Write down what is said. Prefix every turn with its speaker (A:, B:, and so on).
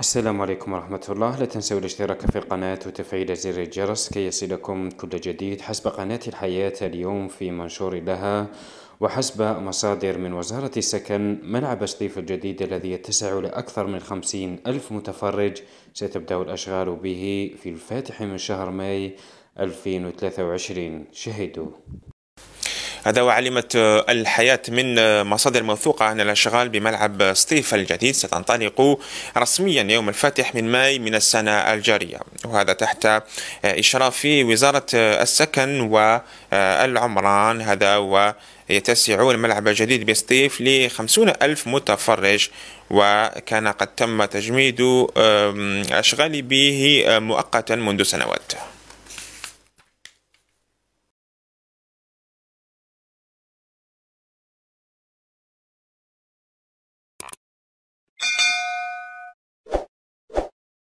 A: السلام عليكم ورحمة الله لا تنسوا الاشتراك في القناة وتفعيل زر الجرس كي يصلكم كل جديد حسب قناة الحياة اليوم في منشور لها وحسب مصادر من وزارة السكن ملعب سطيف الجديد الذي يتسع لأكثر من خمسين ألف متفرج ستبدأ الأشغال به في الفاتح من شهر ماي 2023 شهدوا
B: هذا وعلمت آه، الحياة من آه، مصادر موثوقة أن الاشغال بملعب آه، ستيف الجديد ستنطلق رسميا يوم الفاتح من ماي من السنة الجارية وهذا تحت إشراف وزارة السكن والعمران هذا و الملعب الجديد بستيف لخمسون ألف متفرج وكان قد تم تجميد أشغال به مؤقتا منذ سنوات